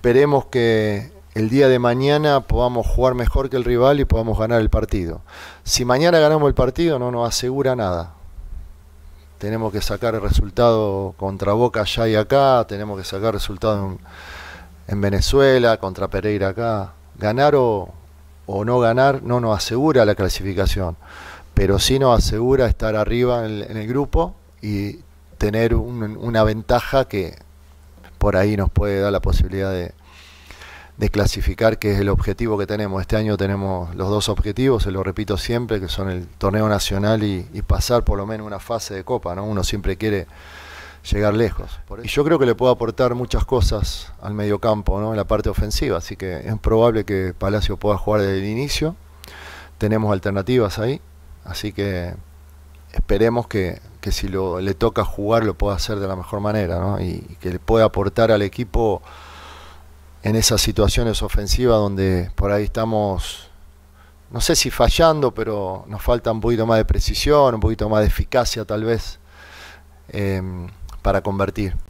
Esperemos que el día de mañana podamos jugar mejor que el rival y podamos ganar el partido. Si mañana ganamos el partido no nos asegura nada. Tenemos que sacar el resultado contra Boca allá y acá, tenemos que sacar resultado en, Venezuela, contra Pereira acá. Ganar o, no ganar no nos asegura la clasificación, pero sí nos asegura estar arriba en el, grupo y tener una ventaja que por ahí nos puede dar la posibilidad de, clasificar, que es el objetivo que tenemos. Este año tenemos los dos objetivos, se lo repito siempre, que son el torneo nacional y, pasar por lo menos una fase de copa, ¿no? Uno siempre quiere llegar lejos. Y yo creo que le puedo aportar muchas cosas al mediocampo, ¿no? En la parte ofensiva, así que es probable que Palacio pueda jugar desde el inicio. Tenemos alternativas ahí, así que esperemos que que si lo, le toca jugar lo pueda hacer de la mejor manera y, que le pueda aportar al equipo en esas situaciones ofensivas donde por ahí estamos, no sé si fallando, pero nos falta un poquito más de precisión, un poquito más de eficacia tal vez eh, para convertir.